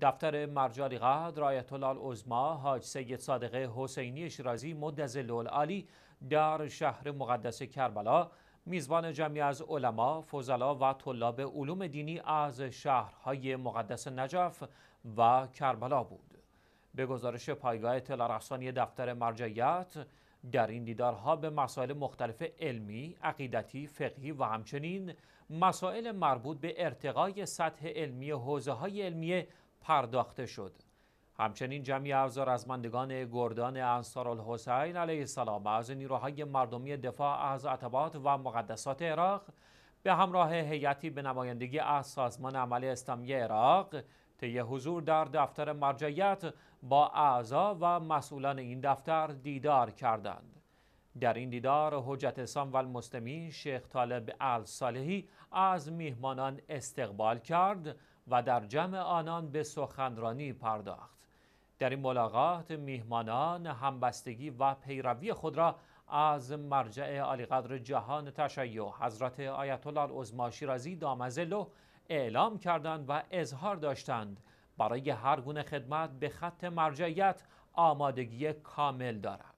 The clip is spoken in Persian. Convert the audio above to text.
دفتر مرجع قدر آیت الله حاج سید صادق حسینی شیرازی مدز العالی در شهر مقدس کربلا میزبان جمعی از علما، فضلا و طلاب علوم دینی از شهرهای مقدس نجف و کربلا بود. به گزارش پایگاه اطلاع دفتر مرجعیت در این دیدارها به مسائل مختلف علمی، عقیدتی، فقهی و همچنین مسائل مربوط به ارتقای سطح علمی حوزه های علمیه پرداخته شد همچنین جمعی از رزمندگان گردان انصار الحسین علیه السلام از نیروهای مردمی دفاع از عطبات و مقدسات عراق به همراه هیئتی به نمایندگی از سازمان عمل اسلامی عراق طی حضور در دفتر مرجعیت با اعضا و مسئولان این دفتر دیدار کردند در این دیدار حجت اسلام و المسلمین شیخ طالب الصالحی از میهمانان استقبال کرد و در جمع آنان به سخنرانی پرداخت در این ملاقات میهمانان همبستگی و پیروی خود را از مرجع عالیقدر جهان تشیع حضرت آیت الله العظما شیرازی دامزلو اعلام کردند و اظهار داشتند برای هر گونه خدمت به خط مرجعیت آمادگی کامل دارد